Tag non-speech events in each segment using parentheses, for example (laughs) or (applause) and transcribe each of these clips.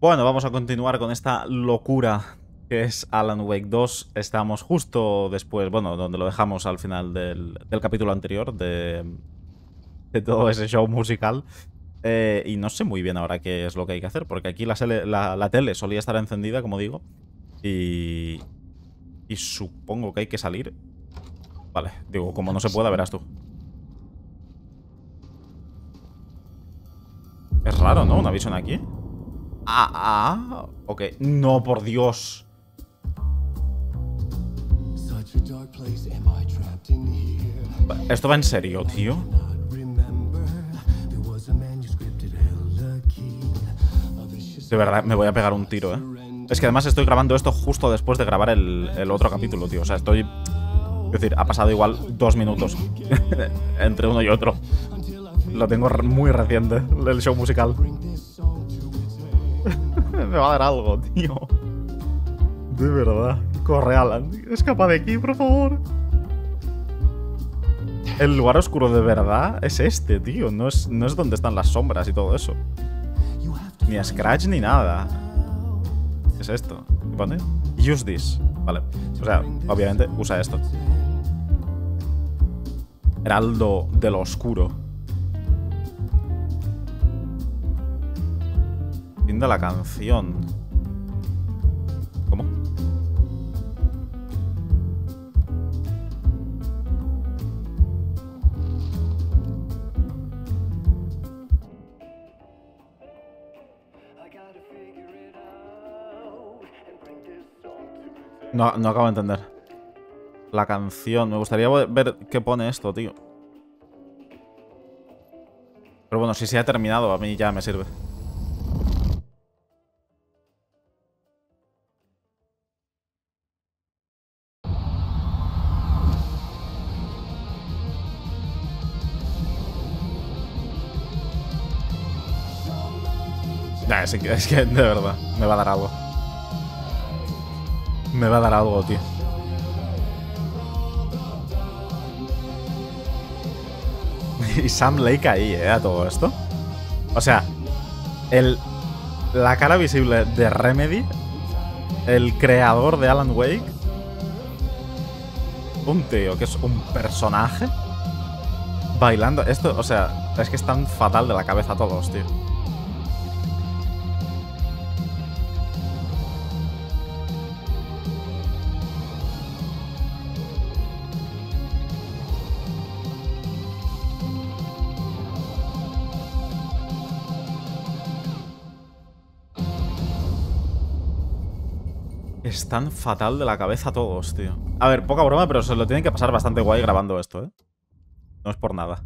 Bueno, vamos a continuar con esta locura que es Alan Wake 2. Estamos justo después, bueno, donde lo dejamos al final del, capítulo anterior de, todo ese show musical. Eh, y no sé muy bien ahora qué es lo que hay que hacer, porque aquí la, tele solía estar encendida, como digo. Y, y supongo que hay que salir. Vale, digo, como no se pueda, verás tú. Es raro, ¿no? Una visión aquí ah, ah. Ok. No, por Dios. Esto va en serio, tío. De verdad, me voy a pegar un tiro, eh. Es que además estoy grabando esto justo después de grabar el, el otro capítulo, tío. O sea, estoy... Es decir, ha pasado igual dos minutos (laughs) entre uno y otro. Lo tengo muy reciente, el show musical me va a dar algo, tío. De verdad. Corre, Alan. Escapa de aquí, por favor. El lugar oscuro de verdad es este, tío. No es, no es donde están las sombras y todo eso. Ni a Scratch ni nada. Es esto. ¿Vale? Use this. Vale. O sea, obviamente usa esto. Heraldo de lo oscuro. de la canción. ¿Cómo? No, no acabo de entender. La canción. Me gustaría ver qué pone esto, tío. Pero bueno, si se ha terminado, a mí ya me sirve. es que, es que de verdad, me va a dar algo. Me va a dar algo, tío. (laughs) y Sam Lake ahí, ¿eh? A todo esto. O sea, el, la cara visible de Remedy, el creador de Alan Wake, un tío que es un personaje bailando. Esto, o sea, es que están fatal de la cabeza todos, tío. están fatal de la cabeza todos, tío. A ver, poca broma, pero se lo tienen que pasar bastante guay grabando esto, ¿eh? No es por nada.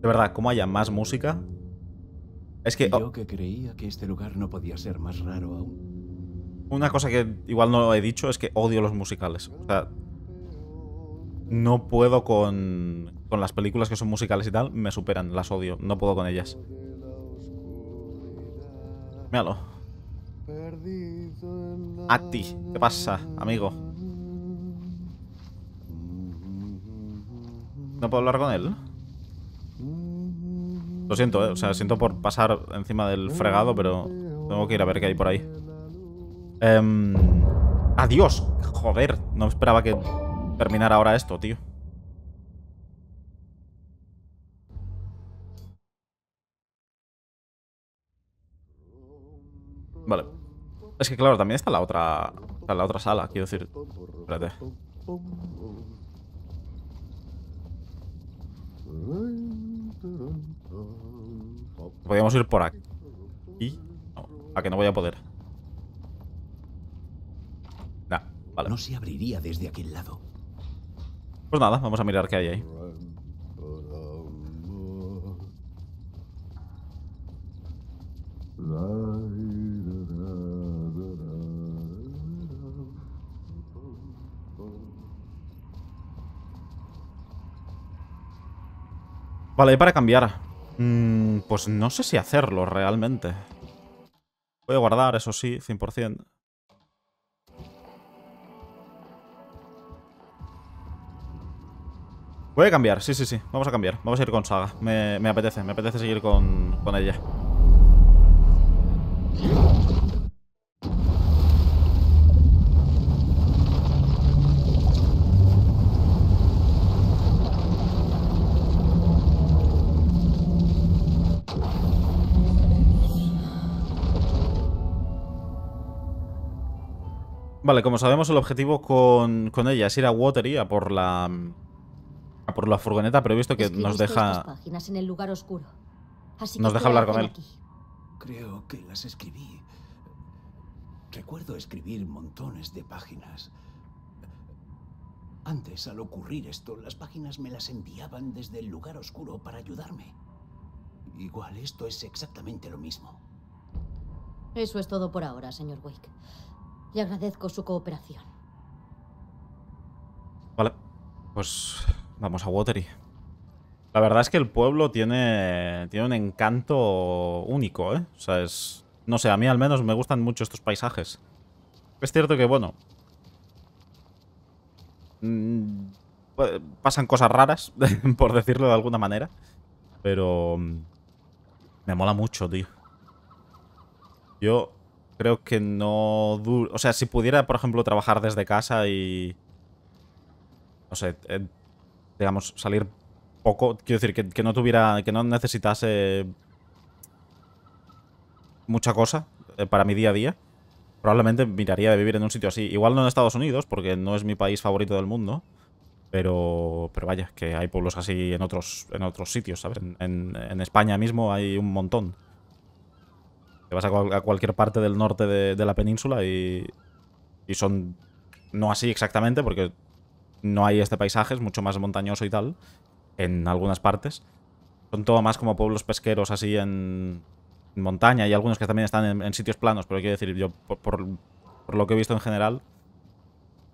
De verdad, ¿cómo haya más música? Es que... Oh. que creía que este lugar no podía ser más raro aún. Una cosa que igual no he dicho es que odio los musicales. O sea, no puedo con, con las películas que son musicales y tal, me superan, las odio, no puedo con ellas. A ti. ¿Qué pasa, amigo? ¿No puedo hablar con él? Lo siento, eh. O sea, siento por pasar encima del fregado, pero tengo que ir a ver qué hay por ahí. Em, adiós. Joder, no esperaba que terminara ahora esto, tío. Vale. Es que claro, también está la otra. Está la otra sala, quiero decir. Espérate. Podríamos ir por aquí. ¿Y? No, a que no voy a poder. Nah, vale. No se abriría desde aquel lado. Pues nada, vamos a mirar qué hay ahí. Vale, para cambiar. Mm, pues no sé si hacerlo realmente. Voy a guardar, eso sí, 100%. Voy a cambiar, sí, sí, sí. Vamos a cambiar. Vamos a ir con Saga. Me, apetece, me apetece seguir con, con ella. Vale, como sabemos, el objetivo con, con ella es ir a Watery a por la. por la furgoneta, pero he visto que nos deja. en el lugar oscuro. nos deja hablar con él. Creo que las escribí. Recuerdo escribir montones de páginas. Antes, al ocurrir esto, las páginas me las enviaban desde el lugar oscuro para ayudarme. Igual esto es exactamente lo mismo. Eso es todo por ahora, señor Wake y agradezco su cooperación. Vale, pues vamos a Watery. La verdad es que el pueblo tiene, tiene un encanto único, ¿eh? O sea, es... No sé, a mí al menos me gustan mucho estos paisajes. Es cierto que, bueno... Mm, pasan cosas raras, (laughs) por decirlo de alguna manera. Pero... Mm, me mola mucho, tío. Yo creo que no... O sea, si pudiera, por ejemplo, trabajar desde casa y... No sé, eh, digamos, salir poco... Quiero decir, que, no tuviera... Que no necesitase mucha cosa eh, para mi día a día. Probablemente miraría de vivir en un sitio así. Igual no en Estados Unidos, porque no es mi país favorito del mundo. Pero, pero vaya, que hay pueblos así en otros, en otros sitios, ¿sabes? en España mismo hay un montón vas a, cualquier parte del norte de, la península y, son... No así exactamente, porque no hay este paisaje, es mucho más montañoso y tal, en algunas partes. Son todo más como pueblos pesqueros así en, montaña y algunos que también están en, sitios planos, pero quiero decir, yo por, lo que he visto en general.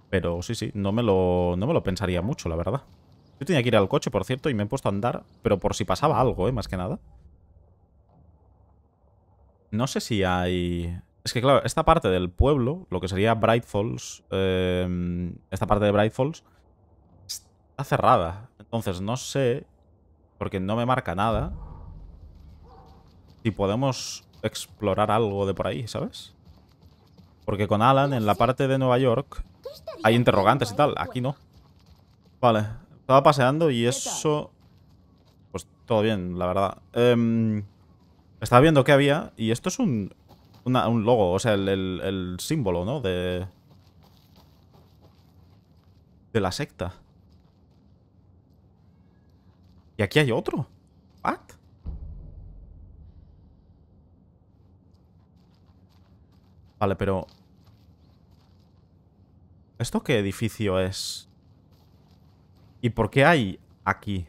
Pero sí, sí, no me, lo, no me lo pensaría mucho, la verdad. Yo tenía que ir al coche, por cierto, y me he puesto a andar, pero por si pasaba algo, ¿eh? más que nada. No sé si hay... Es que claro, esta parte del pueblo, lo que sería Bright Falls, em, esta parte de Bright Falls, está cerrada. Entonces no sé, porque no me marca nada, si podemos explorar algo de por ahí, ¿sabes? Porque con Alan, en la parte de Nueva York, hay interrogantes y tal. Aquí no. Vale. Estaba paseando y eso... Pues todo bien, la verdad. Eh... Estaba viendo qué había y esto es un, logo, o sea, el, símbolo, ¿no? De, de la secta. Y aquí hay otro. ¿What? Vale, pero... ¿Esto qué edificio es? ¿Y por qué hay aquí?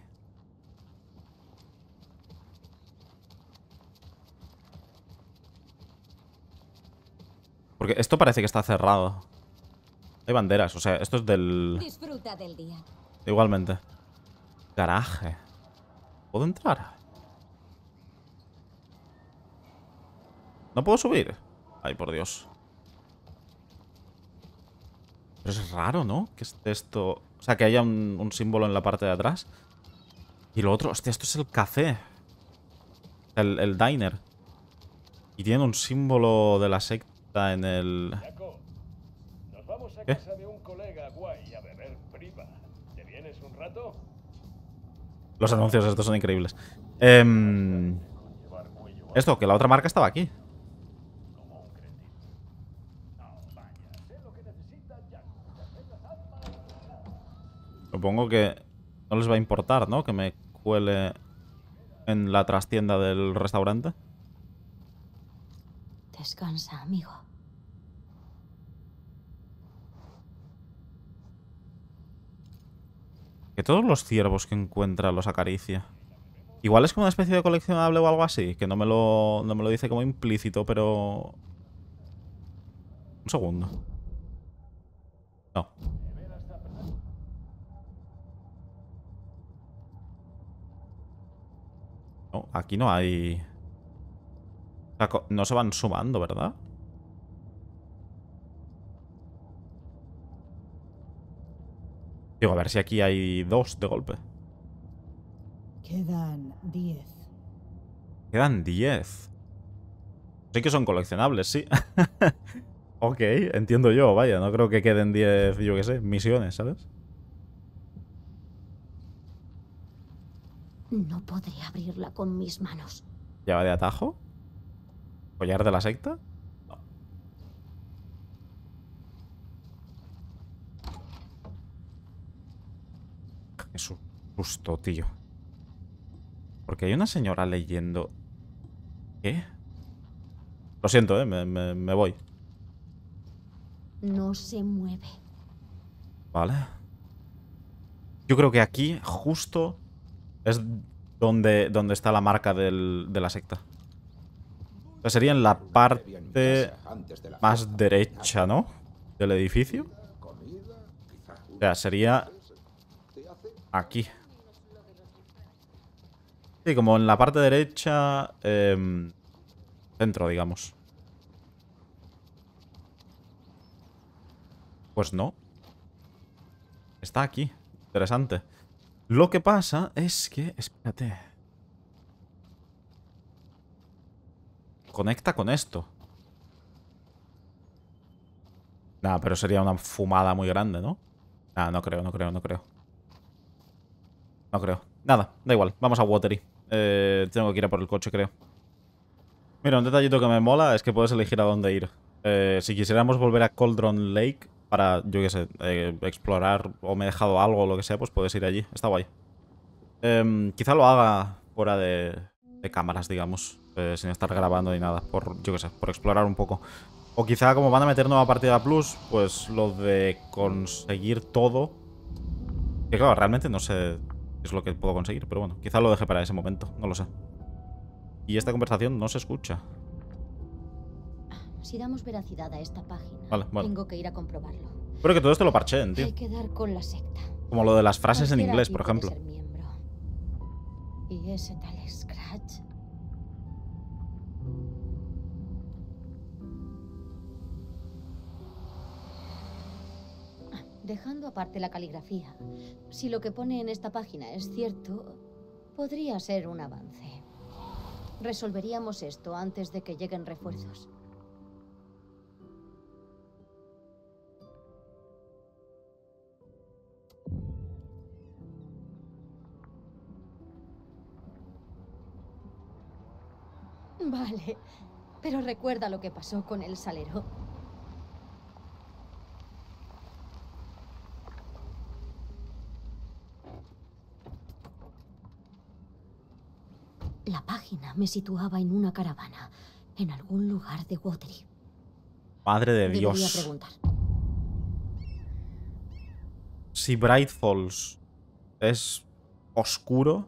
Porque esto parece que está cerrado. Hay banderas, o sea, esto es del... Disfruta del día. Igualmente. Garaje. ¿Puedo entrar? ¿No puedo subir? Ay, por Dios. Pero es raro, ¿no? Que esto... O sea, que haya un, símbolo en la parte de atrás. Y lo otro... Hostia, esto es el café. El, el diner. Y tiene un símbolo de la secta. Está en el... Los anuncios estos son increíbles. Em, esto, que la otra marca estaba aquí. Supongo que no les va a importar, ¿no? Que me cuele en la trastienda del restaurante. Descansa, amigo. Que todos los ciervos que encuentra los acaricia. Igual es como una especie de coleccionable o algo así, que no me lo, no me lo dice como implícito, pero... Un segundo. No. No, aquí no hay no se van sumando, ¿verdad? Digo, a ver si aquí hay dos de golpe. Quedan diez. Quedan diez. Sí que son coleccionables, sí. (laughs) ok, entiendo yo, vaya. No creo que queden diez, yo qué sé, misiones, ¿sabes? No podré abrirla con mis manos. ¿Ya de atajo? ¿Collar de la secta? Es un susto, tío. Porque hay una señora leyendo... ¿Qué? Lo siento, ¿eh? me, voy. No se mueve. Vale. Yo creo que aquí, justo, es donde, donde está la marca de la secta. O sea, sería en la parte más derecha, ¿no? Del edificio. O sea, sería aquí. Sí, como en la parte derecha... Em, centro, digamos. Pues no. Está aquí. Interesante. Lo que pasa es que... Espérate. Conecta con esto. Nada, pero sería una fumada muy grande, ¿no? Nada, no creo, no creo, no creo. No creo. Nada, da igual. Vamos a Watery. Eh, tengo que ir a por el coche, creo. Mira, un detallito que me mola es que puedes elegir a dónde ir. Eh, si quisiéramos volver a Cauldron Lake para, yo qué sé, eh, explorar o me he dejado algo o lo que sea, pues puedes ir allí. Está guay. Em, quizá lo haga fuera de cámaras, digamos. Eh, sin estar grabando ni nada, por, yo qué sé, por explorar un poco. O quizá como van a meter nueva partida plus, pues lo de conseguir todo. Que claro, realmente no sé es lo que puedo conseguir, pero bueno, quizá lo deje para ese momento, no lo sé. Y esta conversación no se escucha. Si damos veracidad a esta página, vale, vale. tengo que ir a comprobarlo. Espero que todo esto lo parcheen, tío. Como lo de las frases en inglés, por ejemplo. Y ese tal Scratch dejando aparte la caligrafía. Si lo que pone en esta página es cierto, podría ser un avance. Resolveríamos esto antes de que lleguen refuerzos. Vale, pero recuerda lo que pasó con el salero. me situaba en una caravana, en algún lugar de watery Madre de Dios. Si Bright Falls es oscuro,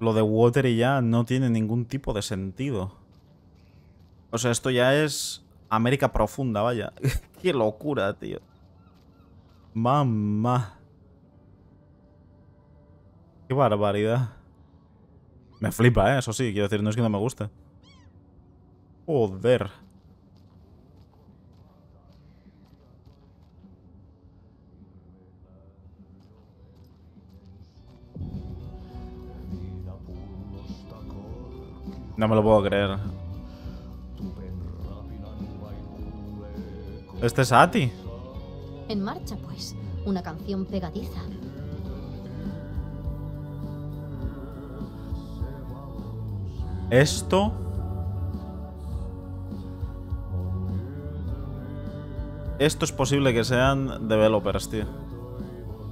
lo de Watery ya no tiene ningún tipo de sentido. O sea, esto ya es América profunda, vaya. (laughs) Qué locura, tío. Mamá. Qué barbaridad. Me flipa, ¿eh? Eso sí, quiero decir, no es que no me guste. Joder. No me lo puedo creer. Este es Ati. En marcha, pues. Una canción pegadiza. Esto... Esto es posible que sean developers, tío.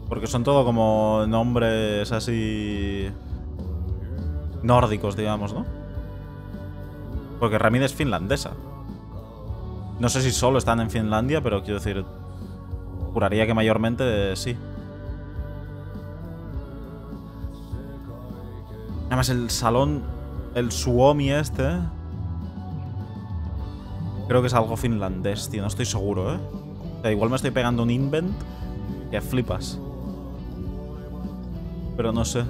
Porque son todo como nombres así... Nórdicos, digamos, ¿no? Porque Ramírez es finlandesa. No sé si solo están en Finlandia, pero quiero decir... Juraría que mayormente sí. Además, el salón el Suomi este. Creo que es algo finlandés, tío. No estoy seguro, ¿eh? O igual me estoy pegando un invent que flipas. Pero no sé.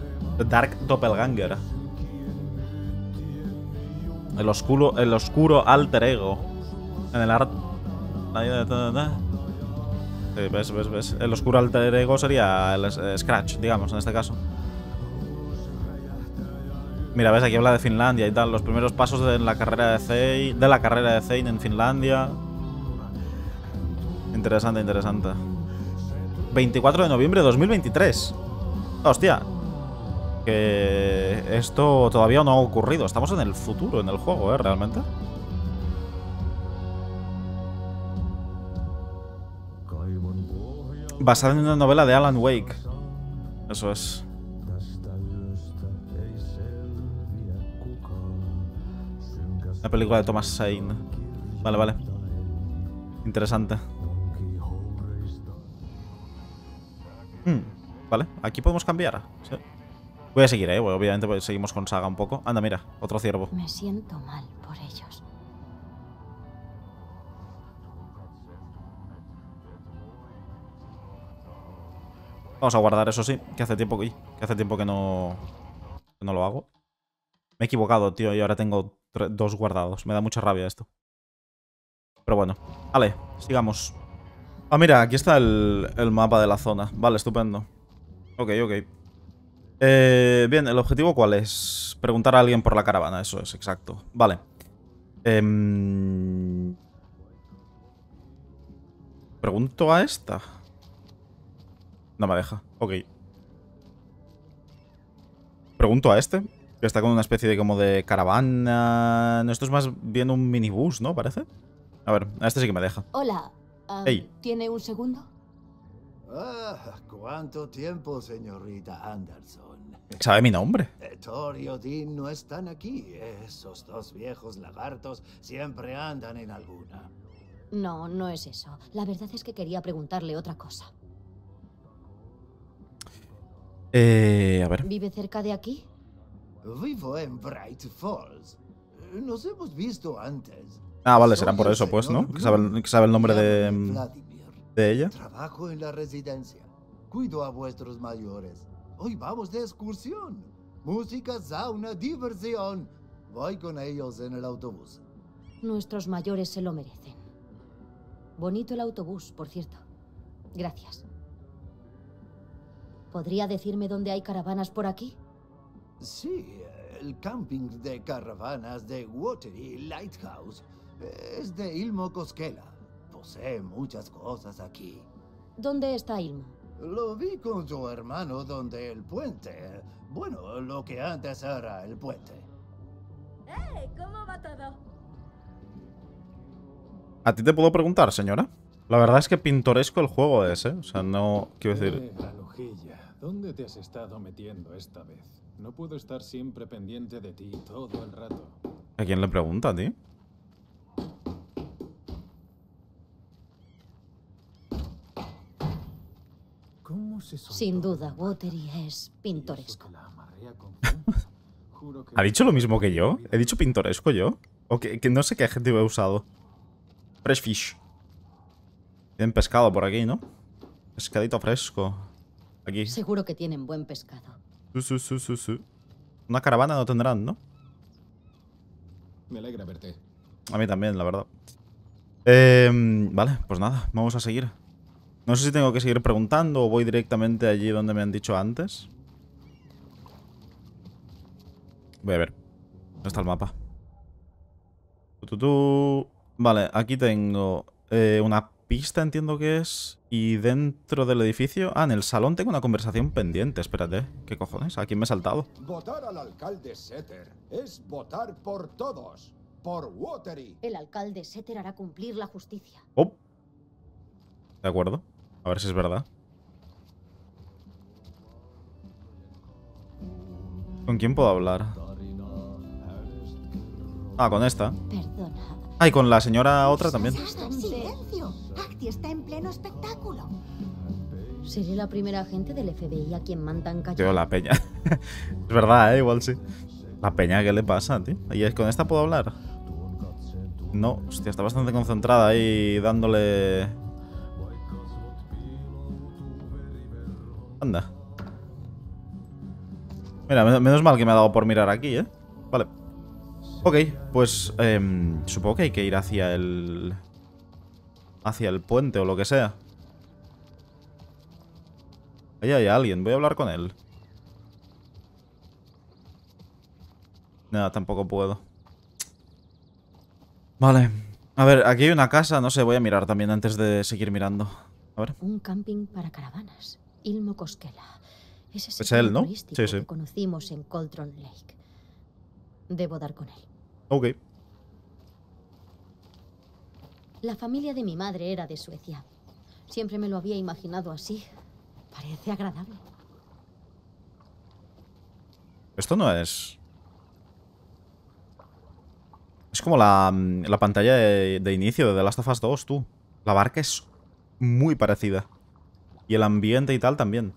Dark Doppelganger. El oscuro, el oscuro alter ego. En el arte... Sí, ves, ves, ves. El oscuro alter ego sería el Scratch, digamos, en este caso. Mira, ves, aquí habla de Finlandia y tal. Los primeros pasos de la carrera de Zein, de la carrera de en Finlandia. Interesante, interesante. 24 de noviembre de 2023. Hostia. Que esto todavía no ha ocurrido. Estamos en el futuro, en el juego, ¿eh? Realmente. Basada en una novela de Alan Wake. Eso es. La película de Thomas Sain. Vale, vale. Interesante. Hmm, vale, aquí podemos cambiar. Voy a seguir, ¿eh? obviamente pues, seguimos con Saga un poco. Anda, mira, otro ciervo. Me siento mal por ellos. Vamos a guardar, eso sí, que hace tiempo que, hace tiempo que no, que no lo hago. Me he equivocado, tío, y ahora tengo dos guardados. Me da mucha rabia esto. Pero bueno. Vale, sigamos. Ah, mira, aquí está el, mapa de la zona. Vale, estupendo. Ok, ok. Eh, bien, ¿el objetivo cuál es? Preguntar a alguien por la caravana, eso es, exacto. Vale. Em, pregunto a esta. No me deja. Ok. Pregunto a este está con una especie de como de caravana. No, esto es más bien un minibús, ¿no? Parece. A ver, a este sí que me deja. Hola. Um, ¿Tiene un segundo? Ah, ¿Cuánto tiempo, señorita Anderson? ¿Sabe mi nombre? no están aquí. Esos dos viejos lagartos siempre andan en alguna. No, no es eso. La verdad es que quería preguntarle otra cosa. Eh, a ver. ¿Vive cerca de aquí? Vivo en Bright Falls. Nos hemos visto antes. Ah, vale, será por eso, pues, ¿no? Que sabe, el, nombre de, mm, de ella. Trabajo en la residencia. Cuido a vuestros mayores. Hoy vamos de excursión. Música, sauna, diversión. Voy con ellos en el autobús. Nuestros mayores se lo merecen. Bonito el autobús, por cierto. Gracias. ¿Podría decirme dónde hay caravanas por aquí? Sí, el camping de caravanas de Watery Lighthouse eh, es de Ilmo Cosquela. Posee muchas cosas aquí. ¿Dónde está Ilmo? Lo vi con su hermano donde el puente. Bueno, lo que antes era el puente. ¡Eh! ¿Cómo va todo? A ti te puedo preguntar, señora. La verdad es que pintoresco el juego es, ¿eh? O sea, no... Quiero decir... Eh, ¿dónde te has estado metiendo esta vez? No puedo estar siempre pendiente de ti todo el rato. ¿A quién le pregunta, tío? Sin duda, Watery es pintoresco. ¿Ha dicho lo mismo que yo? ¿He dicho pintoresco yo? O que, no sé qué adjetivo he usado. Fresh fish. Tienen pescado por aquí, ¿no? Pescadito fresco. Aquí. Seguro que tienen buen pescado. Una caravana no tendrán, ¿no? Me alegra verte. A mí también, la verdad. Em, vale, pues nada, vamos a seguir. No sé si tengo que seguir preguntando o voy directamente allí donde me han dicho antes. Voy a ver. ¿Dónde está el mapa? Vale, aquí tengo eh, una pista, entiendo que es. Y dentro del edificio... Ah, en el salón tengo una conversación pendiente. Espérate. ¿Qué cojones? ¿A quién me he saltado? Votar al alcalde es votar por todos. Por Watery. El alcalde Setter hará cumplir la justicia. Oh. De acuerdo. A ver si es verdad. ¿Con quién puedo hablar? Ah, con esta. Perdona. Ah, y con la señora otra también. Pues ¡Silencio! está en pleno espectáculo. Seré la primera agente del FBI a quien mandan Tío, la peña. (laughs) es verdad, ¿eh? igual sí. La peña, ¿qué le pasa, tío? ¿Y es con esta puedo hablar? No, hostia, está bastante concentrada ahí dándole... Anda. Mira, menos mal que me ha dado por mirar aquí, ¿eh? Vale. Ok, pues em, supongo que hay que ir hacia el... Hacia el puente o lo que sea. Ahí hay alguien, voy a hablar con él. Nada, no, tampoco puedo. Vale. A ver, aquí hay una casa, no sé, voy a mirar también antes de seguir mirando. A ver. Un camping para caravanas. Ilmo Cosquela. es, él, ¿no? Sí, sí. conocimos en Coltron Lake. Debo dar con él. Ok. La familia de mi madre era de Suecia. Siempre me lo había imaginado así. Parece agradable. Esto no es... Es como la, mm, la pantalla de, de, inicio de Last of Us 2, tú. La barca es muy parecida. Y el ambiente y tal también.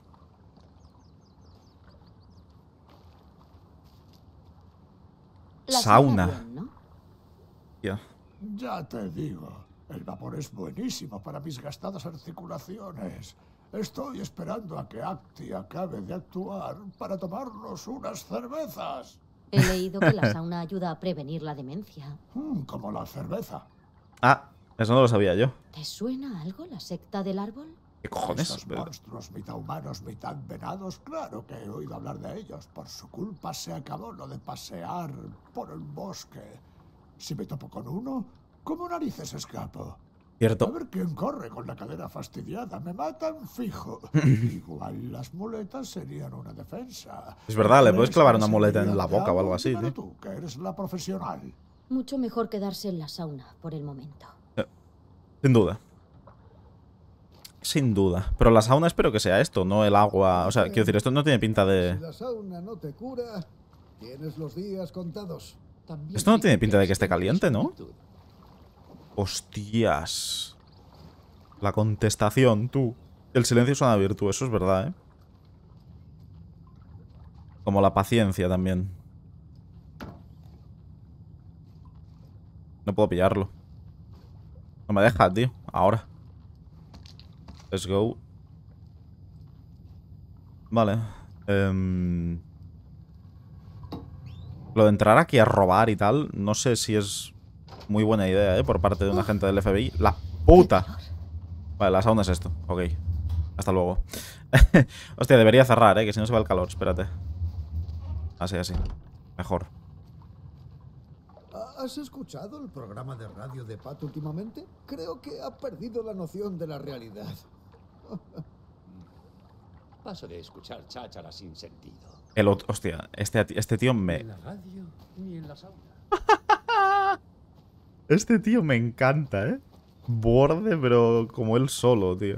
sauna. Ya te digo, el vapor es buenísimo para mis gastadas articulaciones. Estoy esperando a que Acti acabe de actuar para tomarnos unas cervezas. He leído que la (laughs) sauna ayuda a prevenir la demencia. Mm, como la cerveza. Ah, eso no lo sabía yo. ¿Te suena algo la secta del árbol? ¿Qué cojones? Esos monstruos mitad humanos, mitad venados, claro que he oído hablar de ellos. Por su culpa se acabó lo de pasear por el bosque. Si me topo con uno, ¿cómo narices escapo? Cierto. A ver quién corre con la cadera fastidiada. Me matan fijo. (laughs) Igual las muletas serían una defensa. Es verdad, le puedes clavar una muleta en la boca o algo así, Pero tú, que eres la profesional. Mucho mejor quedarse en la sauna por el momento. Eh, sin duda sin duda. Pero la sauna espero que sea esto, no el agua. O sea, quiero decir, esto no tiene pinta de... la sauna no te cura, tienes los días contados. esto no tiene pinta de que esté caliente, ¿no? Hostias. La contestación, tú. El silencio es una virtud, eso es verdad, ¿eh? Como la paciencia también. No puedo pillarlo. No me deja, tío. Ahora. Let's go. Vale. Em, lo de entrar aquí a robar y tal, no sé si es muy buena idea, ¿eh? Por parte de una agente del FBI. ¡La puta! Vale, la sauna es esto. Ok. Hasta luego. (laughs) Hostia, debería cerrar, ¿eh? Que si no se va el calor. Espérate. Así, así. Mejor. ¿Has escuchado el programa de radio de Pat últimamente? Creo que ha perdido la noción de la realidad. (laughs) Paso de escuchar cháchara sin sentido. El otro, hostia, este, este tío me... (laughs) este tío me encanta, ¿eh? Borde, pero como él solo, tío.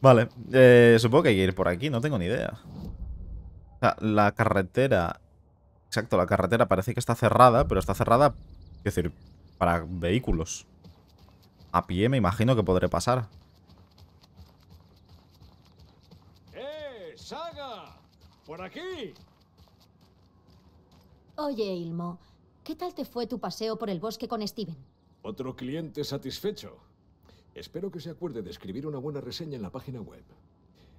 Vale, eh, supongo que hay que ir por aquí, no tengo ni idea. O sea, la carretera... Exacto, la carretera parece que está cerrada, pero está cerrada, es decir, para vehículos. A pie me imagino que podré pasar. ¡Por aquí! Oye, Ilmo, ¿qué tal te fue tu paseo por el bosque con Steven? Otro cliente satisfecho. Espero que se acuerde de escribir una buena reseña en la página web.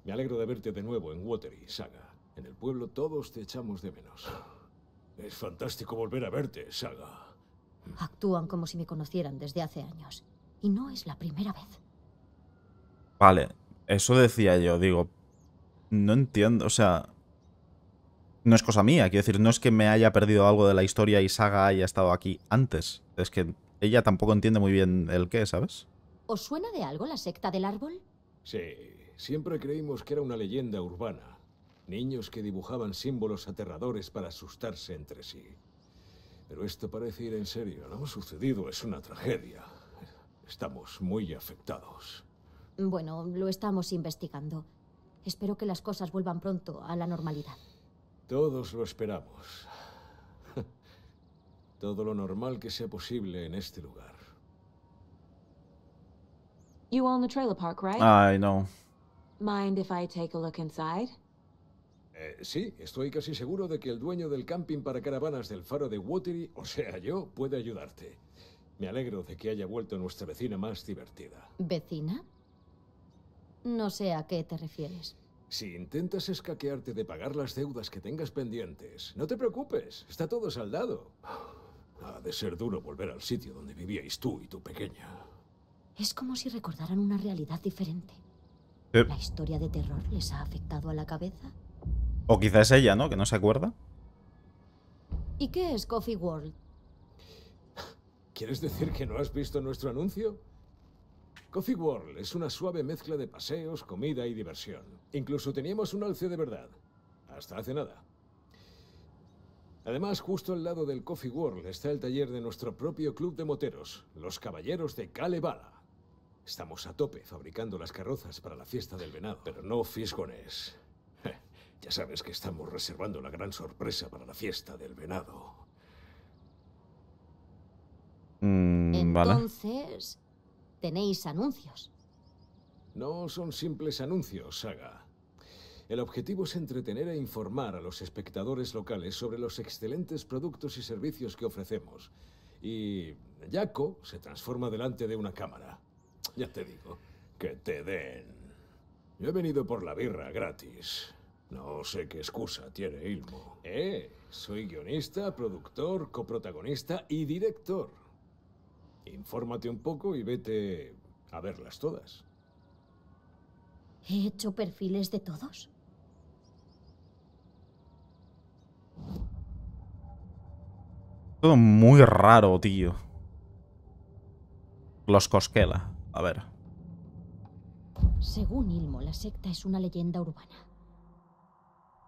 Me alegro de verte de nuevo en Watery, Saga. En el pueblo todos te echamos de menos. Es fantástico volver a verte, Saga. Actúan como si me conocieran desde hace años. Y no es la primera vez. Vale, eso decía yo, digo. No entiendo, o sea, no es cosa mía. Quiero decir, no es que me haya perdido algo de la historia y Saga haya estado aquí antes. Es que ella tampoco entiende muy bien el qué, ¿sabes? ¿Os suena de algo la secta del árbol? Sí, siempre creímos que era una leyenda urbana. Niños que dibujaban símbolos aterradores para asustarse entre sí. Pero esto parece ir en serio. Lo sucedido es una tragedia. Estamos muy afectados. Bueno, lo estamos investigando. Espero que las cosas vuelvan pronto a la normalidad. Todos lo esperamos. (laughs) Todo lo normal que sea posible en este lugar. You own the trailer park, right? I know. Mind if I take a look inside? Eh, sí, estoy casi seguro de que el dueño del camping para caravanas del faro de Watery, o sea yo, puede ayudarte. Me alegro de que haya vuelto nuestra vecina más divertida. ¿Vecina? No sé a qué te refieres. Si intentas escaquearte de pagar las deudas que tengas pendientes, no te preocupes, está todo saldado. Ha de ser duro volver al sitio donde vivíais tú y tu pequeña. Es como si recordaran una realidad diferente. Eh. ¿La historia de terror les ha afectado a la cabeza? O quizás ella, ¿no? Que no se acuerda. ¿Y qué es Coffee World? ¿Quieres decir que no has visto nuestro anuncio? Coffee World es una suave mezcla de paseos, comida y diversión. Incluso teníamos un alce de verdad. Hasta hace nada. Además, justo al lado del Coffee World está el taller de nuestro propio club de moteros, los Caballeros de Calebala. Estamos a tope fabricando las carrozas para la fiesta del venado. Pero no fisgones. (laughs) Ya sabes que estamos reservando la gran sorpresa para la fiesta del venado. Mm, Entonces, Tenéis anuncios. No son simples anuncios, Saga. El objetivo es entretener e informar a los espectadores locales sobre los excelentes productos y servicios que ofrecemos. Y Jaco se transforma delante de una cámara. Ya te digo, que te den. Yo he venido por la birra gratis. No sé qué excusa tiene Ilmo. Eh, soy guionista, productor, coprotagonista y director. Infórmate un poco y vete a verlas todas. ¿He hecho perfiles de todos? Todo muy raro, tío. Los Cosquela. A ver. Según Ilmo, la secta es una leyenda urbana.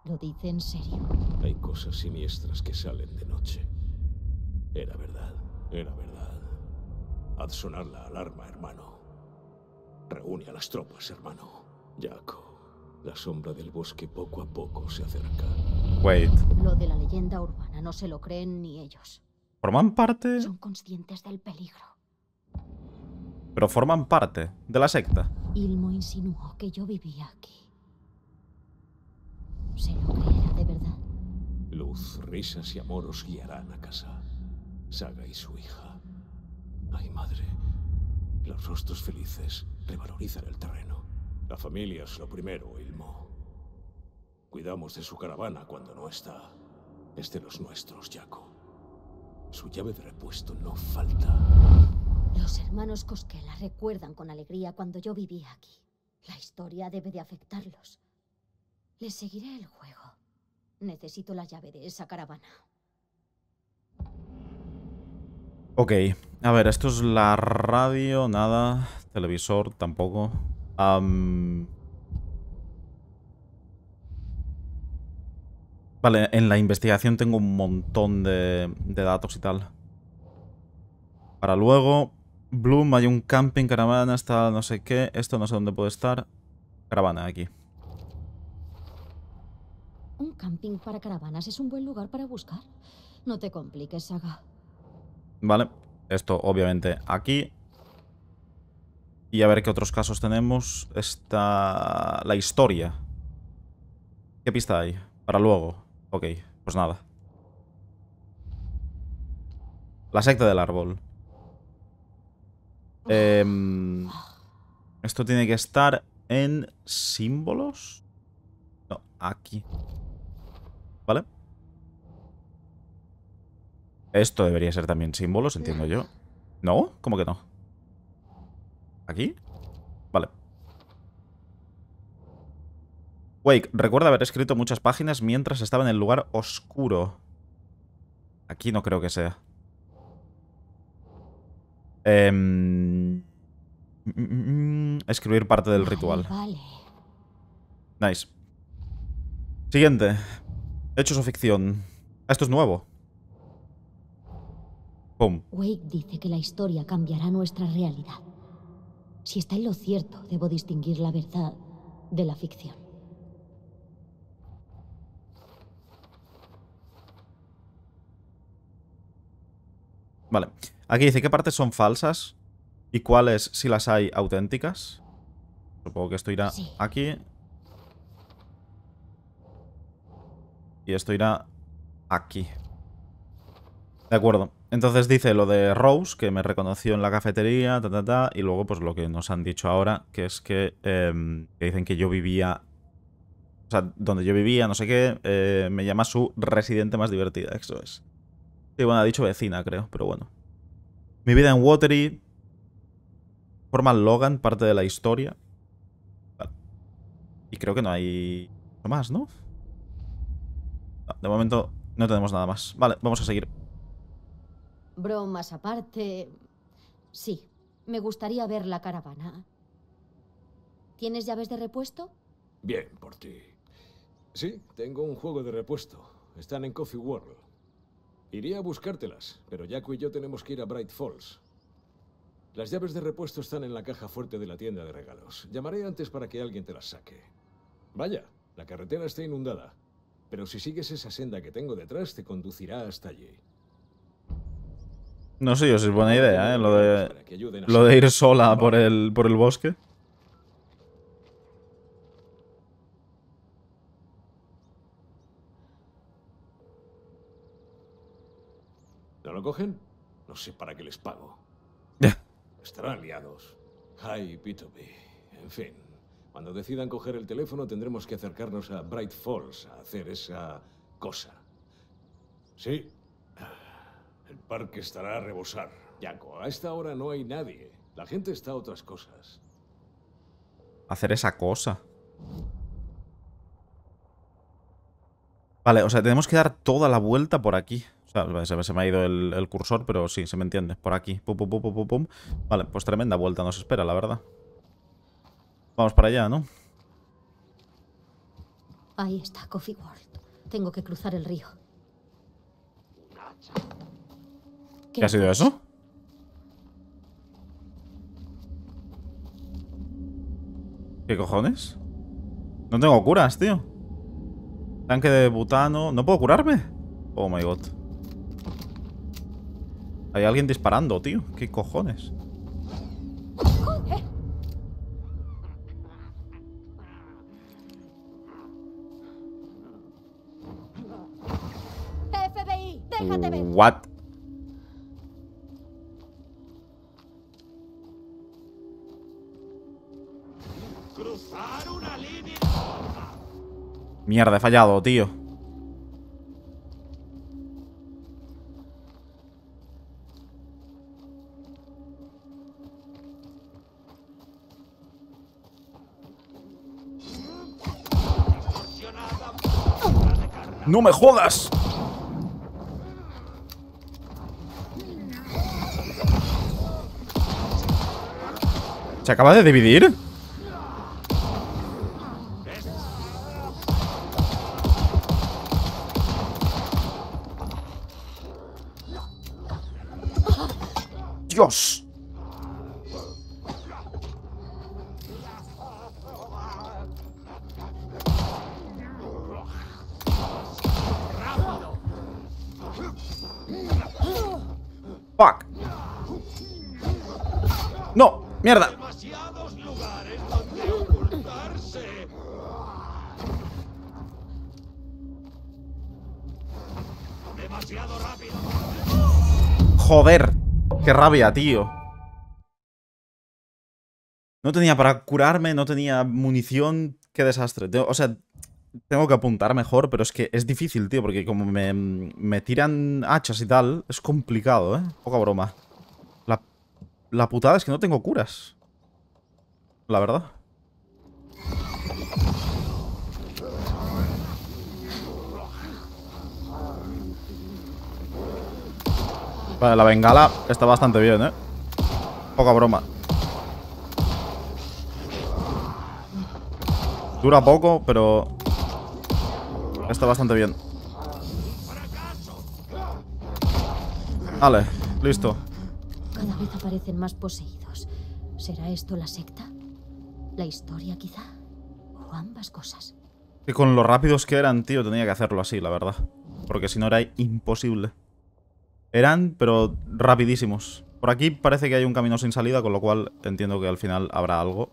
Lo dice en serio. Hay cosas siniestras que salen de noche. Era verdad. Era verdad. Haz sonar la alarma, hermano. Reúne a las tropas, hermano. Jaco, la sombra del bosque poco a poco se acerca. Wait. Lo de la leyenda urbana no se lo creen ni ellos. ¿Forman parte? Son conscientes del peligro. Pero forman parte de la secta. Ilmo insinuó que yo vivía aquí. Se lo creerá de verdad. Luz, risas y amor os guiarán a casa. Saga y su hija. Ay, madre. Los rostros felices revalorizan el terreno. La familia es lo primero, Ilmo. Cuidamos de su caravana cuando no está. Es de los nuestros, Jaco. Su llave de repuesto no falta. Los hermanos Cosquela recuerdan con alegría cuando yo vivía aquí. La historia debe de afectarlos. Les seguiré el juego. Necesito la llave de esa caravana. Ok, a ver, esto es la radio, nada, televisor tampoco. Vale, en la investigación tengo un montón de, de datos y tal. Para luego, Bloom, hay un camping, caravana, está no sé qué, esto no sé dónde puede estar. Caravana, aquí. Un camping para caravanas es un buen lugar para buscar. No te compliques, Saga. ¿vale? Esto obviamente aquí. Y a ver qué otros casos tenemos. Está la historia. ¿Qué pista hay? Para luego. Ok, pues nada. La secta del árbol. Em, esto tiene que estar en símbolos. No, aquí. ¿Vale? Esto debería ser también símbolos, entiendo yo. ¿No? ¿Cómo que no? ¿Aquí? Vale. Wake, recuerda haber escrito muchas páginas mientras estaba en el lugar oscuro. Aquí no creo que sea. Em, escribir parte del ritual. Nice. Siguiente. Hechos o ficción. Esto es nuevo. Wake dice que la historia cambiará nuestra realidad. Si está en lo cierto, debo distinguir la verdad de la ficción. Vale. Aquí dice qué partes son falsas y cuáles, si las hay, auténticas. Supongo que esto irá aquí. Y esto irá aquí. De acuerdo. Entonces dice lo de Rose, que me reconoció en la cafetería, ta, ta, ta, y luego pues lo que nos han dicho ahora, que es que, em, dicen que yo vivía, o sea, donde yo vivía, no sé qué, eh, me llama su residente más divertida, eso es. Sí, bueno, ha dicho vecina, creo, pero bueno. Mi vida en Watery, Forma Logan, parte de la historia. Y creo que no hay más, ¿no? De momento no tenemos nada más. Vale, vamos a seguir. Bromas aparte. Sí, me gustaría ver la caravana. ¿Tienes llaves de repuesto? Bien, por ti. Sí, tengo un juego de repuesto. Están en Coffee World. Iría a buscártelas, pero Jaco y yo tenemos que ir a Bright Falls. Las llaves de repuesto están en la caja fuerte de la tienda de regalos. Llamaré antes para que alguien te las saque. Vaya, la carretera está inundada. Pero si sigues esa senda que tengo detrás, te conducirá hasta allí. No sé yo si es buena idea, ¿eh? Lo de, ir sola por el, bosque. ¿No lo cogen? No sé para qué les pago. Estarán aliados. Hi, p 2 En fin, cuando decidan coger el teléfono tendremos que acercarnos a Bright Falls a hacer esa cosa. Sí, el parque estará a rebosar. Jaco, a esta hora no hay nadie. La gente está a otras cosas. Hacer esa cosa. Vale, o sea, tenemos que dar toda la vuelta por aquí. O sea, se, me ha ido el, cursor, pero sí, se me entiende. Por aquí. Pum, pum, pum, pum, Vale, pues tremenda vuelta nos espera, la verdad. Vamos para allá, ¿no? Ahí está Coffee World. Tengo que cruzar el río. ¿Qué, ha sido eso? ¿Qué cojones? No tengo curas, tío. Tanque de butano. ¿No puedo curarme? Oh my god. Hay alguien disparando, tío. ¿Qué cojones? What? Mierda, he fallado, tío ¡No me jodas! ¿Se acaba de dividir? No, mierda demasiado, lugares donde ocultarse demasiado rápido, joder. Qué rabia, tío. No tenía para curarme, no tenía munición. Qué desastre. o sea, tengo que apuntar mejor, pero es que es difícil, tío, porque como me, tiran hachas y tal, es complicado, ¿eh? Poca broma. La, la putada es que no tengo curas. La verdad. Vale, la bengala está bastante bien, ¿eh? Poca broma. Dura poco, pero... Está bastante bien. Vale, listo. Cada vez aparecen más poseídos. ¿Será esto la secta? ¿La historia, quizá? ¿O ambas cosas? Y con lo rápidos que eran, tío, tenía que hacerlo así, la verdad. Porque si no era imposible. Eran, pero rapidísimos. Por aquí parece que hay un camino sin salida, con lo cual entiendo que al final habrá algo.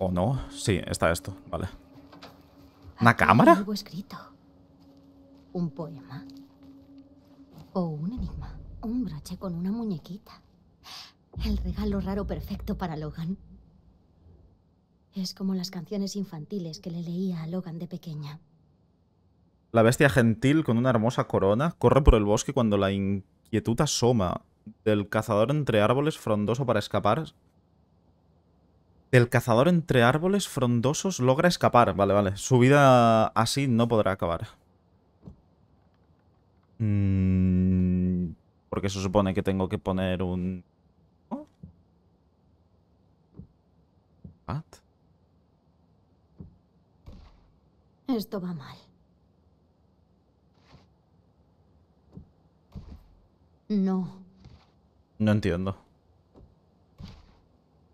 ¿O no? Sí, está esto, vale. ¿Una cámara? Algo escrito. Un poema. O un enigma. Un brache con una muñequita. El regalo raro perfecto para Logan. Es como las canciones infantiles que le leía a Logan de pequeña. La bestia gentil, con una hermosa corona, corre por el bosque cuando la inquietud asoma del cazador entre árboles frondoso para escapar. Del cazador entre árboles frondosos logra escapar. Vale, vale. Su vida así no podrá acabar. Mm, porque se supone que tengo que poner un... ¿What? Esto va mal. No. No entiendo.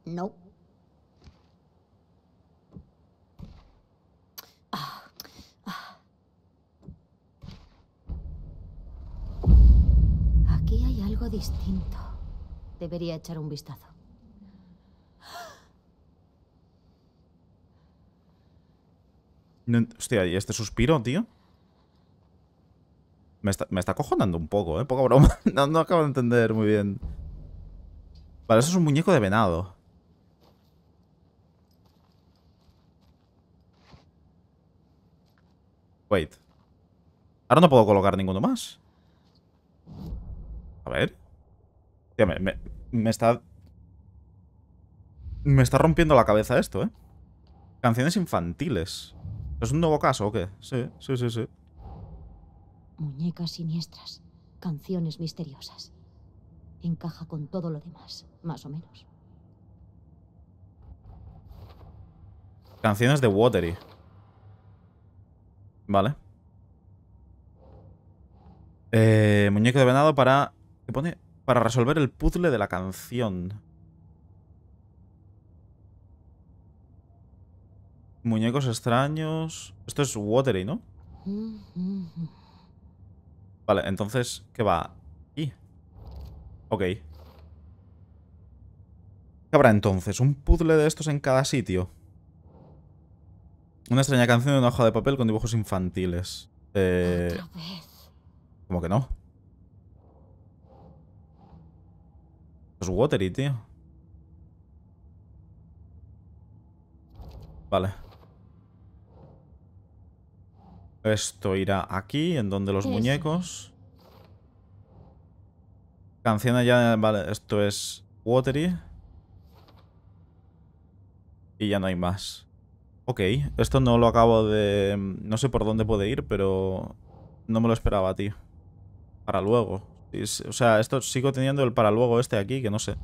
No. Aquí hay algo distinto. Debería echar un vistazo. hostia, ¿y este suspiro, tío? Me está, me cojonando un poco, ¿eh? Poca broma. (laughs) No, no acabo de entender muy bien. Vale, eso es un muñeco de venado. Wait. Ahora no puedo colocar ninguno más. A ver. Hostia, me está... Me está rompiendo la cabeza esto, ¿eh? Canciones infantiles. ¿Es un nuevo caso o qué? Sí, sí, sí, sí. Muñecas siniestras, canciones misteriosas. Encaja con todo lo demás, más o menos. Canciones de Watery. Vale. Eh, muñeco de venado para... ¿Qué pone? Para resolver el puzzle de la canción. Muñecos extraños. Esto es Watery, ¿no? Vale, entonces, ¿qué va? y Ok. ¿Qué habrá entonces? ¿Un puzzle de estos en cada sitio? Una extraña canción de una hoja de papel con dibujos infantiles. Eh... ¿Cómo que no? Es Watery, tío. Vale. Esto irá aquí, en donde los muñecos. canción ya... Vale, esto es Watery. Y ya no hay más. Ok, esto no lo acabo de... No sé por dónde puede ir, pero... No me lo esperaba, tío. Para luego. O sea, esto sigo teniendo el para luego este aquí, que no sé.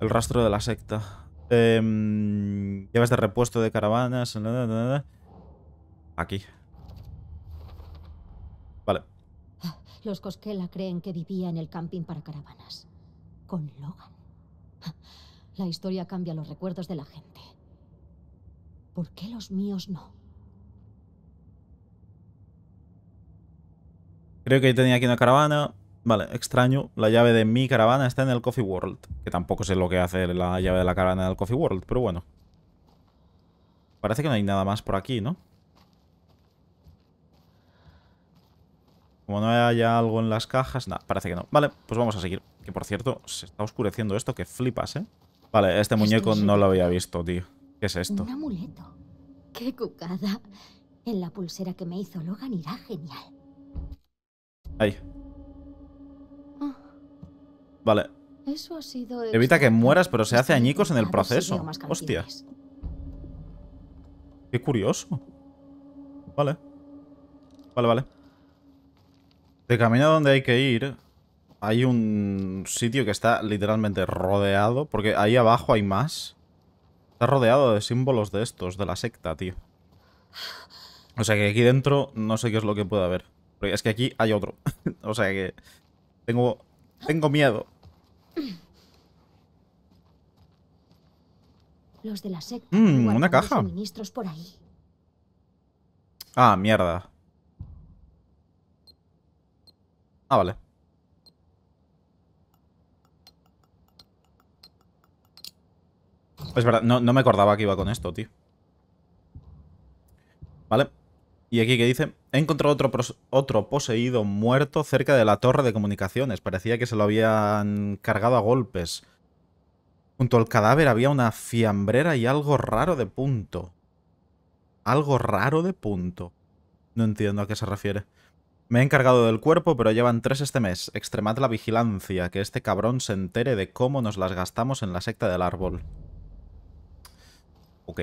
El rastro de la secta. Em, llevas de repuesto de caravanas. Aquí. Vale. Los Cosquela creen que vivía en el camping para caravanas. Con Logan. La historia cambia los recuerdos de la gente. ¿Por qué los míos no? Creo que yo tenía aquí una caravana. Vale, extraño. La llave de mi caravana está en el Coffee World. Que tampoco sé lo que hace la llave de la caravana del Coffee World, pero bueno. Parece que no hay nada más por aquí, ¿no? Como no haya algo en las cajas, nada, parece que no. Vale, pues vamos a seguir. Que por cierto, se está oscureciendo esto, que flipas, ¿eh? Vale, este muñeco no lo había visto, tío. ¿Qué es esto? ¡Qué En la pulsera que me hizo Logan irá genial. Ahí. Ah. Vale. Eso ha sido Evita que mueras, pero se hace añicos en el proceso. Hostia. Qué curioso. Vale. Vale, vale. De camino a donde hay que ir, hay un sitio que está literalmente rodeado, porque ahí abajo hay más. Está rodeado de símbolos de estos, de la secta, tío. O sea que aquí dentro no sé qué es lo que puede haber. es que aquí hay otro. (laughs) o sea que tengo, tengo miedo. Los de la secta. Mm, una caja. Por ahí. Ah, mierda. Ah, vale. Es verdad, no, me acordaba que iba con esto, tío. Vale. Y aquí que dice, he encontrado otro, otro poseído muerto cerca de la torre de comunicaciones. Parecía que se lo habían cargado a golpes. Junto al cadáver había una fiambrera y algo raro de punto. Algo raro de punto. No entiendo a qué se refiere. Me he encargado del cuerpo, pero llevan tres este mes. Extremad la vigilancia, que este cabrón se entere de cómo nos las gastamos en la secta del árbol. Ok.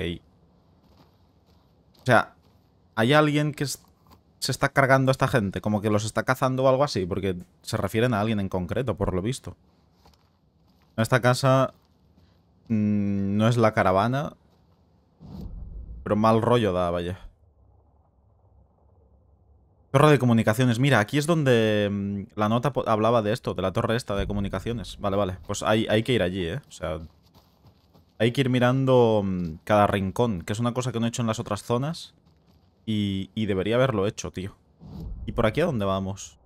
O sea, hay alguien que se está cargando a esta gente, como que los está cazando o algo así, porque se refieren a alguien en concreto, por lo visto. Esta casa mm, no es la caravana, pero mal rollo da, vaya. Torre de comunicaciones. Mira, aquí es donde mm, la nota hablaba de esto, de la torre esta de comunicaciones. Vale, vale. Pues hay, hay que ir allí, ¿eh? O sea, hay que ir mirando mm, cada rincón, que es una cosa que no he hecho en las otras zonas. Y, y debería haberlo hecho, tío. ¿Y por aquí a dónde vamos?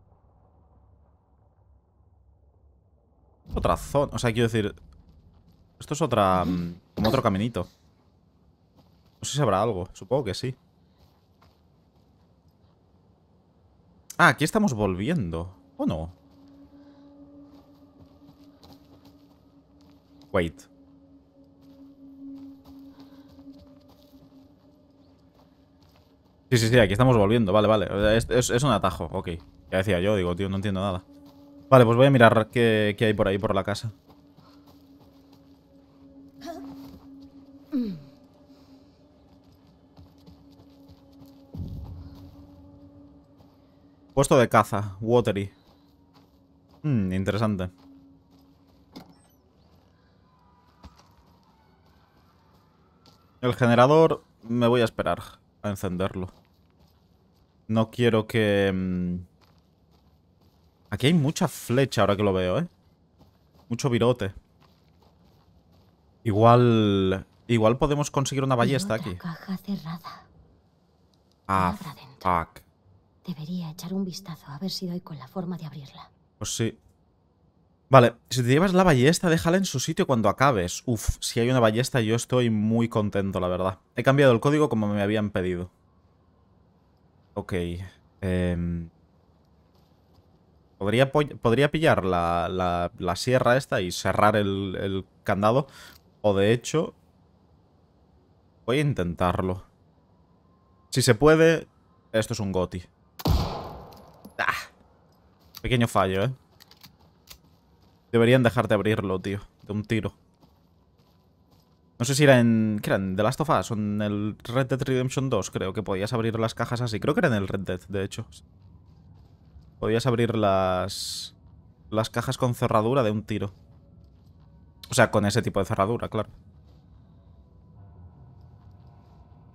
Otra zona. O sea, quiero decir... Esto es otra... Mm, como otro caminito. No sé si habrá algo. Supongo que sí. Ah, aquí estamos volviendo. ¿O no? Wait. Sí, sí, sí, aquí estamos volviendo. Vale, vale. Es, un atajo, ok. Ya decía yo, digo, tío, no entiendo nada. Vale, pues voy a mirar qué hay por ahí por la casa. Puesto de caza, Watery. Mmm, interesante. El generador me voy a esperar a encenderlo. No quiero que... Mm, aquí hay mucha flecha ahora que lo veo, ¿eh? Mucho virote. Igual... Igual podemos conseguir una ballesta aquí. Ah, fuck. Debería echar un vistazo a ver si doy con la forma de abrirla. Pues sí. Vale, si te llevas la ballesta, déjala en su sitio cuando acabes. Uf, si hay una ballesta yo estoy muy contento, la verdad. He cambiado el código como me habían pedido. Ok. Em, podría, podría, pillar la, la, la, sierra esta y cerrar el, el candado. O de hecho... Voy a intentarlo. Si se puede, esto es un goti. Pequeño fallo, ¿eh? Deberían dejarte abrirlo, tío. De un tiro. No sé si era en... ¿Qué era? ¿En The Last of Us? O en el Red Dead Redemption 2, creo que podías abrir las cajas así. Creo que era en el Red Dead, de hecho. Podías abrir las... Las cajas con cerradura de un tiro. O sea, con ese tipo de cerradura, claro.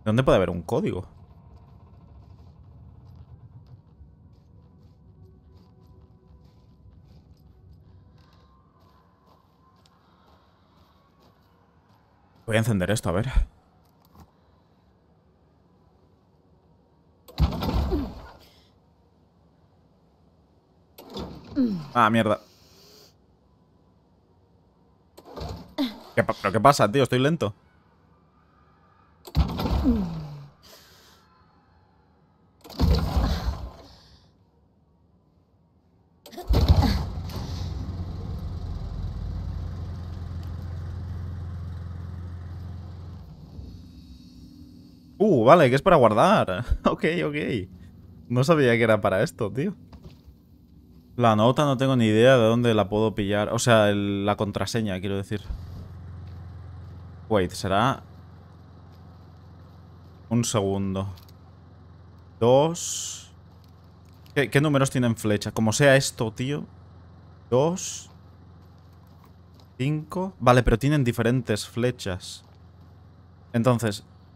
¿Dónde puede haber un código? Voy a encender esto, a ver. Ah, mierda. ¿Qué ¿Pero qué pasa, tío? Estoy lento. Uh, vale, que es para guardar. (laughs) ok, ok. No sabía que era para esto, tío. La nota no tengo ni idea de dónde la puedo pillar. O sea, la contraseña, quiero decir. Wait, será... Un segundo. Dos... ¿Qué, ¿Qué, números tienen flecha? Como sea esto, tío. Dos... Cinco... Vale, pero tienen diferentes flechas. Entonces,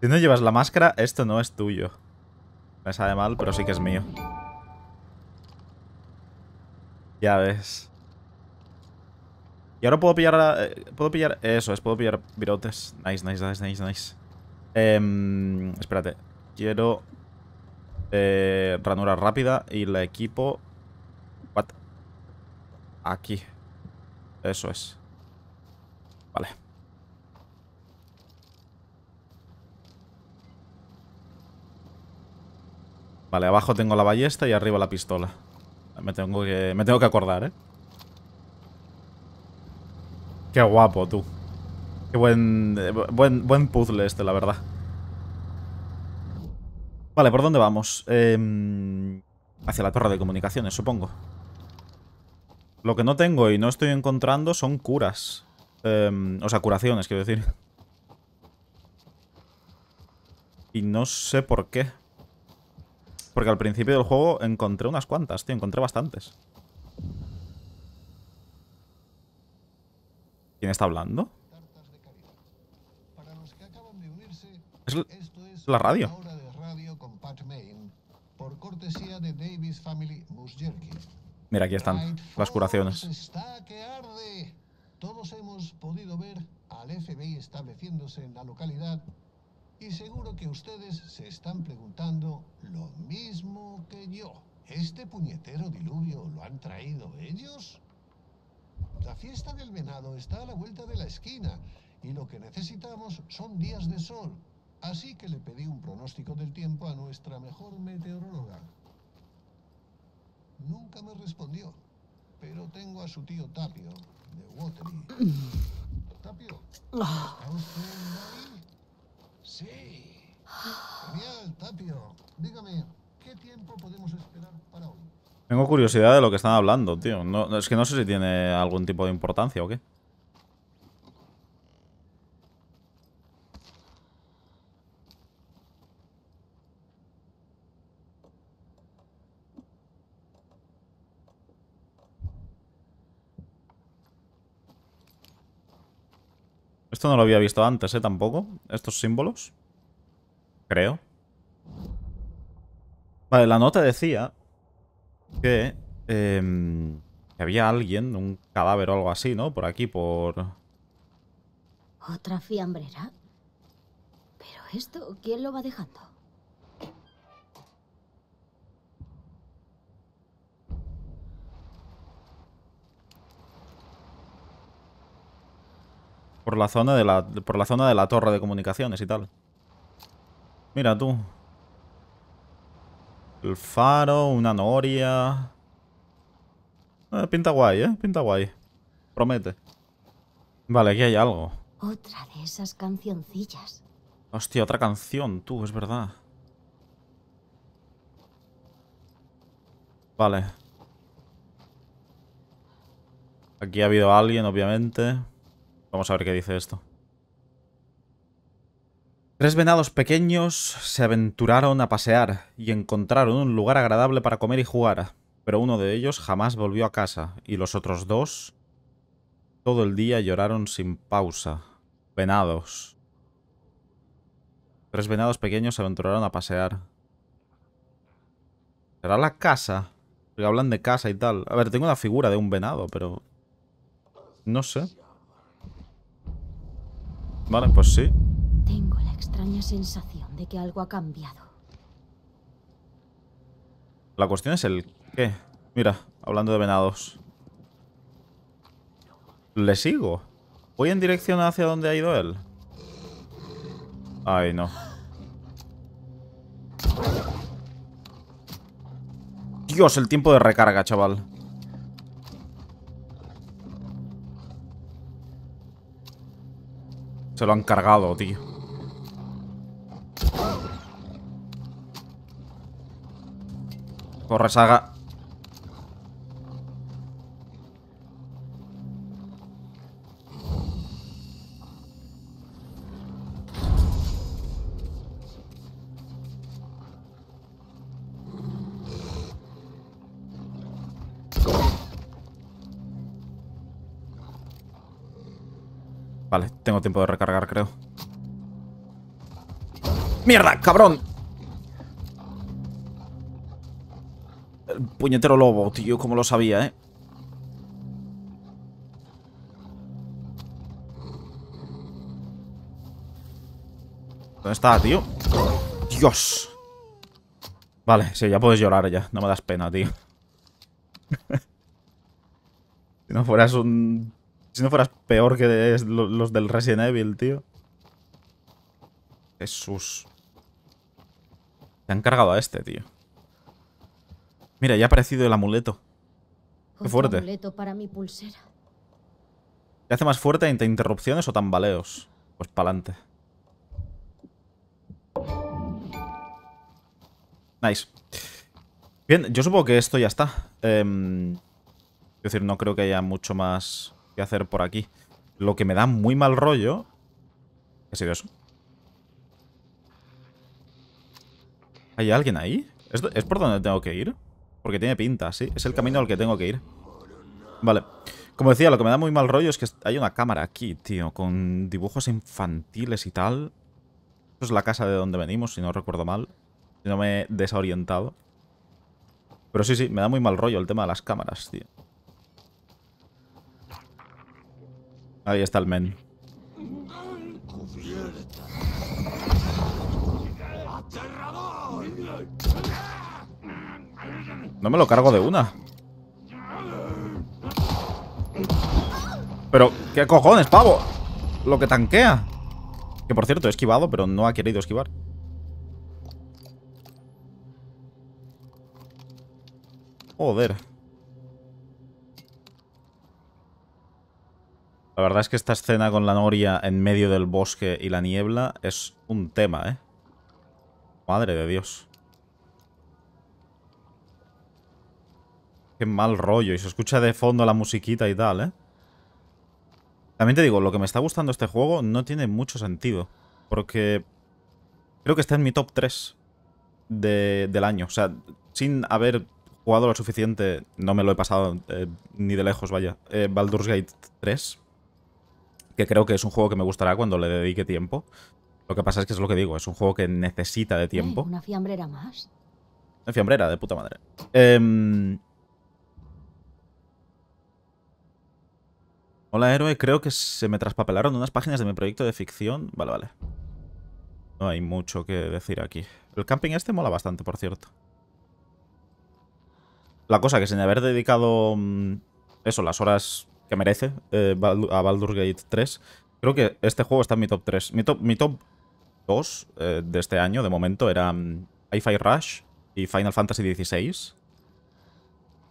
Si no llevas la máscara, esto no es tuyo. Me sabe mal, pero sí que es mío. Ya ves. Y ahora puedo pillar... Eh, puedo pillar... Eso es, puedo pillar virotes. Nice, nice, nice, nice, nice. Em, espérate. Quiero... Eh, ranura rápida y la equipo... Aquí. Eso es. Vale. Vale, abajo tengo la ballesta y arriba la pistola. Me tengo que, me tengo que acordar, ¿eh? Qué guapo, tú. Qué buen, eh, buen, buen puzzle este, la verdad. Vale, ¿por dónde vamos? Em, hacia la torre de comunicaciones, supongo. Lo que no tengo y no estoy encontrando son curas. Em, o sea, curaciones, quiero decir. Y no sé por qué. Porque al principio del juego encontré unas cuantas, tío. Encontré bastantes. ¿Quién está hablando? Es la radio. Mira, aquí están las curaciones. Todos hemos podido ver al FBI estableciéndose en la localidad y seguro que ustedes se están preguntando lo mismo que yo. ¿Este puñetero diluvio lo han traído ellos? La fiesta del venado está a la vuelta de la esquina y lo que necesitamos son días de sol. Así que le pedí un pronóstico del tiempo a nuestra mejor meteoróloga. Nunca me respondió, pero tengo a su tío Tapio, de Watery. (clears throat) Tapio, ¿está usted ahí? Sí. Genial, Tapio. Dígame, ¿qué tiempo podemos esperar para hoy? Tengo curiosidad de lo que están hablando, tío. No, es que no sé si tiene algún tipo de importancia o qué. Esto no lo había visto antes, ¿eh? Tampoco. Estos símbolos. Creo. Vale, la nota decía que, em, que había alguien, un cadáver o algo así, ¿no? Por aquí, por... ¿Otra fiambrera? ¿Pero esto quién lo va dejando? Por la zona de la, por la, zona de la torre de comunicaciones y tal. Mira tú. El faro, una noria... Eh, pinta guay, ¿eh? Pinta guay. Promete. Vale, aquí hay algo. Otra de esas cancioncillas. Hostia, otra canción, tú, es verdad. Vale. Aquí ha habido alguien, obviamente. Vamos a ver qué dice esto. Tres venados pequeños se aventuraron a pasear y encontraron un lugar agradable para comer y jugar, pero uno de ellos jamás volvió a casa y los otros dos todo el día lloraron sin pausa. Venados. Tres venados pequeños se aventuraron a pasear. ¿Será la casa? hablan de casa y tal. A ver, tengo una figura de un venado, pero... No sé. Vale, pues sí. Tengo la extraña sensación de que algo ha cambiado. La cuestión es el qué. Mira, hablando de venados. Le sigo. Voy en dirección hacia donde ha ido él. Ay, no. Dios, el tiempo de recarga, chaval. Se lo han cargado, tío. Corre, saga. tengo tiempo de recargar, creo. ¡Mierda, cabrón! El puñetero lobo, tío, como lo sabía, ¿eh? ¿Dónde está, tío? ¡Dios! Vale, sí, ya puedes llorar ya. No me das pena, tío. (laughs) si no fueras un si no fueras peor que los del Resident Evil, tío. Jesús. Se han cargado a este, tío. Mira, ya ha aparecido el amuleto. Qué fuerte. ¿Te hace más fuerte entre interrupciones o tambaleos? Pues pa'lante. Nice. Bien, yo supongo que esto ya está. es em, decir, no creo que haya mucho más hacer por aquí. Lo que me da muy mal rollo... ¿Qué ha eso? ¿Hay alguien ahí? ¿Es, por donde tengo que ir? Porque tiene pinta, sí. Es el camino al que tengo que ir. Vale. Como decía, lo que me da muy mal rollo es que hay una cámara aquí, tío, con dibujos infantiles y tal. es la casa de donde venimos, si no recuerdo mal. Si no me he desorientado. Pero sí, sí, me da muy mal rollo el tema de las cámaras, tío. Ahí está el men. No me lo cargo de una. Pero, ¿qué cojones, pavo? Lo que tanquea. Que por cierto, he esquivado, pero no ha querido esquivar. Joder. La verdad es que esta escena con la noria en medio del bosque y la niebla es un tema, ¿eh? Madre de Dios. Qué mal rollo. Y se escucha de fondo la musiquita y tal, ¿eh? También te digo, lo que me está gustando este juego no tiene mucho sentido. Porque creo que está en mi top 3 del año. O sea, sin haber jugado lo suficiente, no me lo he pasado eh, ni de lejos, vaya. Eh, Baldur's Gate 3, que creo que es un juego que me gustará cuando le dedique tiempo. Lo que pasa es que es lo que digo, es un juego que necesita de eh, tiempo. ¿Una fiambrera más? Una fiambrera, de puta madre. Em, Hola, héroe. Creo que se me traspapelaron unas páginas de mi proyecto de ficción. Vale, vale. No hay mucho que decir aquí. El camping este mola bastante, por cierto. La cosa que sin haber dedicado... Mm, eso, las horas que merece eh, a Baldur's Gate 3. Creo que este juego está en mi top 3. Mi top, 2 eh, de este año, de momento, era mm, Hi-Fi Rush y Final Fantasy XVI.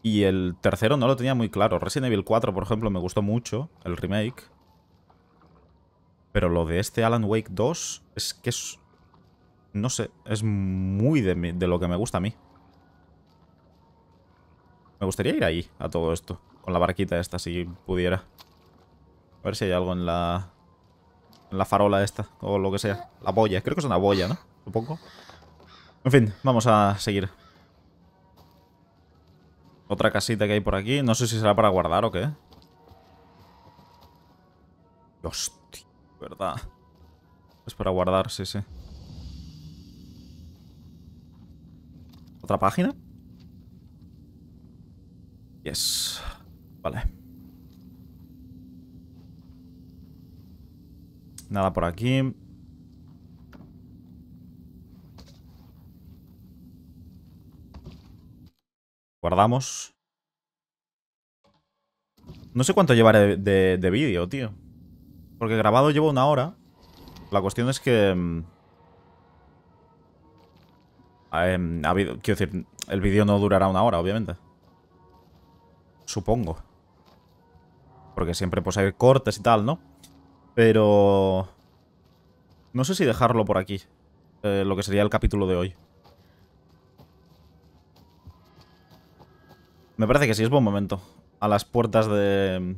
Y el tercero no lo tenía muy claro. Resident Evil 4, por ejemplo, me gustó mucho, el remake. Pero lo de este Alan Wake 2 es que es... No sé, es muy de, de lo que me gusta a mí. Me gustaría ir ahí, a todo esto la barquita esta, si pudiera. A ver si hay algo en la... En la farola esta, o lo que sea. La boya, creo que es una boya, ¿no? Supongo. En fin, vamos a seguir. Otra casita que hay por aquí. No sé si será para guardar o qué. Hostia, verdad. Es para guardar, sí, sí. ¿Otra página? Yes. Vale. Nada por aquí. Guardamos. No sé cuánto llevaré de, vídeo, tío. Porque grabado llevo una hora. La cuestión es que... Mm, eh, ha habido, quiero decir, el vídeo no durará una hora, obviamente. Supongo porque siempre pues hay cortes y tal, ¿no? Pero... No sé si dejarlo por aquí, eh, lo que sería el capítulo de hoy. Me parece que sí, es buen momento. A las puertas de...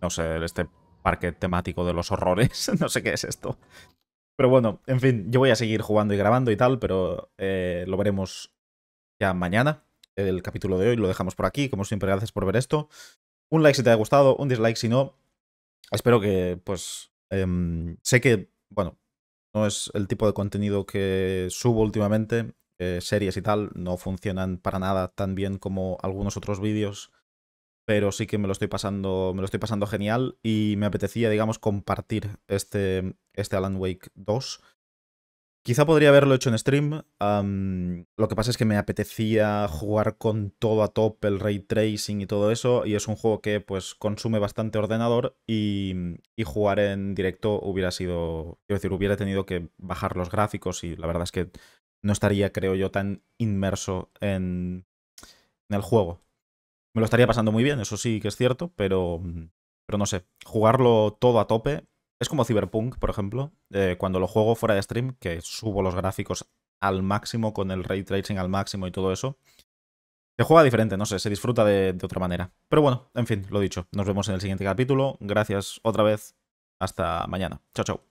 No sé, este parque temático de los horrores. (laughs) no sé qué es esto. Pero bueno, en fin, yo voy a seguir jugando y grabando y tal, pero eh, lo veremos ya mañana. El capítulo de hoy lo dejamos por aquí. Como siempre, gracias por ver esto. Un like si te ha gustado, un dislike si no. Espero que, pues, em, sé que, bueno, no es el tipo de contenido que subo últimamente. Eh, series y tal no funcionan para nada tan bien como algunos otros vídeos. Pero sí que me lo estoy pasando. Me lo estoy pasando genial. Y me apetecía, digamos, compartir este, este Alan Wake 2 Quizá podría haberlo hecho en stream. lo que pasa es que me apetecía jugar con todo a top, el ray tracing y todo eso. Y es un juego que pues consume bastante ordenador. Y, jugar en directo hubiera sido. Quiero decir, hubiera tenido que bajar los gráficos. Y la verdad es que no estaría, creo yo, tan inmerso en, en el juego. Me lo estaría pasando muy bien, eso sí que es cierto, pero. Pero no sé. Jugarlo todo a tope es como Cyberpunk, por ejemplo, eh, cuando lo juego fuera de stream, que subo los gráficos al máximo con el ray tracing al máximo y todo eso. Se juega diferente, no sé, se disfruta de, de otra manera. Pero bueno, en fin, lo dicho. Nos vemos en el siguiente capítulo. Gracias otra vez. Hasta mañana. Chao, chao.